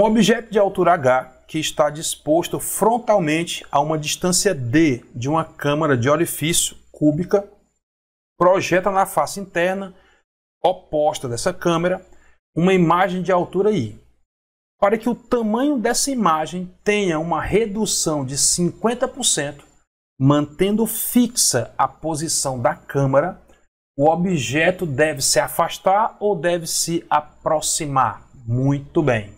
Um objeto de altura h que está disposto frontalmente a uma distância d de uma câmara de orifício cúbica projeta na face interna oposta dessa câmara uma imagem de altura i. Para que o tamanho dessa imagem tenha uma redução de 50%, mantendo fixa a posição da câmara, o objeto deve se afastar ou deve se aproximar. Muito bem.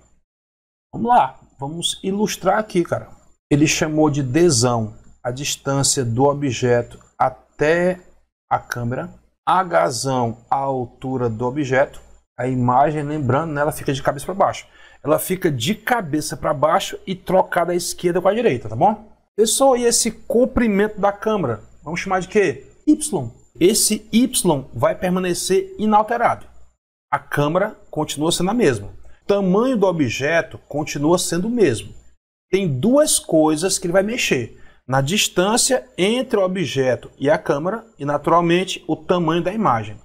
Vamos lá, vamos ilustrar aqui, cara. Ele chamou de desão a distância do objeto até a câmera, agazão a altura do objeto. A imagem, lembrando, né, ela fica de cabeça para baixo. Ela fica de cabeça para baixo e trocada à esquerda com a direita, tá bom? Pessoal, e esse comprimento da câmera? Vamos chamar de quê? Y. Esse Y vai permanecer inalterado. A câmera continua sendo a mesma tamanho do objeto continua sendo o mesmo. Tem duas coisas que ele vai mexer: na distância entre o objeto e a câmera e, naturalmente, o tamanho da imagem.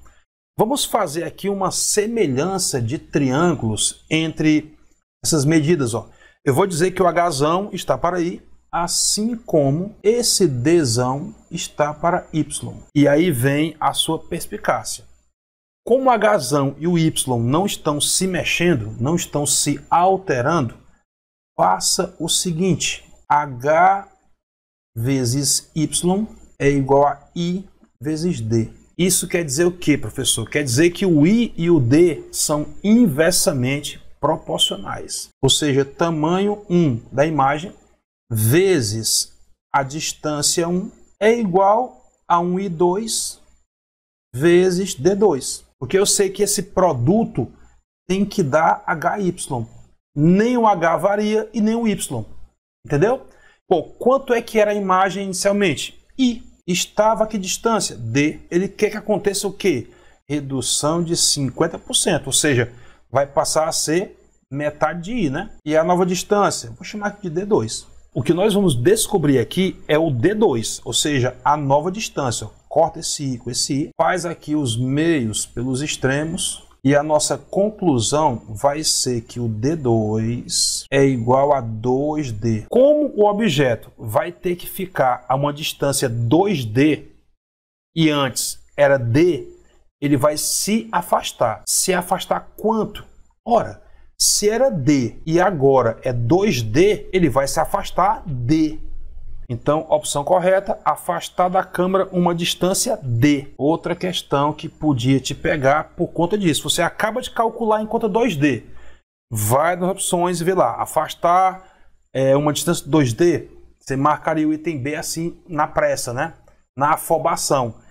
Vamos fazer aqui uma semelhança de triângulos entre essas medidas. Ó. Eu vou dizer que o Hzão está para I, assim como esse Dzão está para Y. E aí vem a sua perspicácia. Como o H e o Y não estão se mexendo, não estão se alterando, faça o seguinte: H vezes Y é igual a I vezes D. Isso quer dizer o que, professor? Quer dizer que o I e o D são inversamente proporcionais. Ou seja, tamanho 1 da imagem vezes a distância 1 é igual a 1I2 vezes D2. Porque eu sei que esse produto tem que dar HY. Nem o H varia e nem o Y. Entendeu? Bom, quanto é que era a imagem inicialmente? I. Estava a que distância? D. Ele quer que aconteça o quê? Redução de 50%, ou seja, vai passar a ser metade de I, né? E a nova distância? Vou chamar aqui de D2. O que nós vamos descobrir aqui é o D2, ou seja, a nova distância corta esse I com esse I, faz aqui os meios pelos extremos e a nossa conclusão vai ser que o D2 é igual a 2D. Como o objeto vai ter que ficar a uma distância 2D e antes era D, ele vai se afastar. Se afastar quanto? Ora, se era D e agora é 2D, ele vai se afastar D. Então, opção correta, afastar da câmera uma distância D. Outra questão que podia te pegar por conta disso. Você acaba de calcular em conta 2D. Vai nas opções e vê lá, afastar é, uma distância 2D. Você marcaria o item B assim na pressa, né? Na afobação.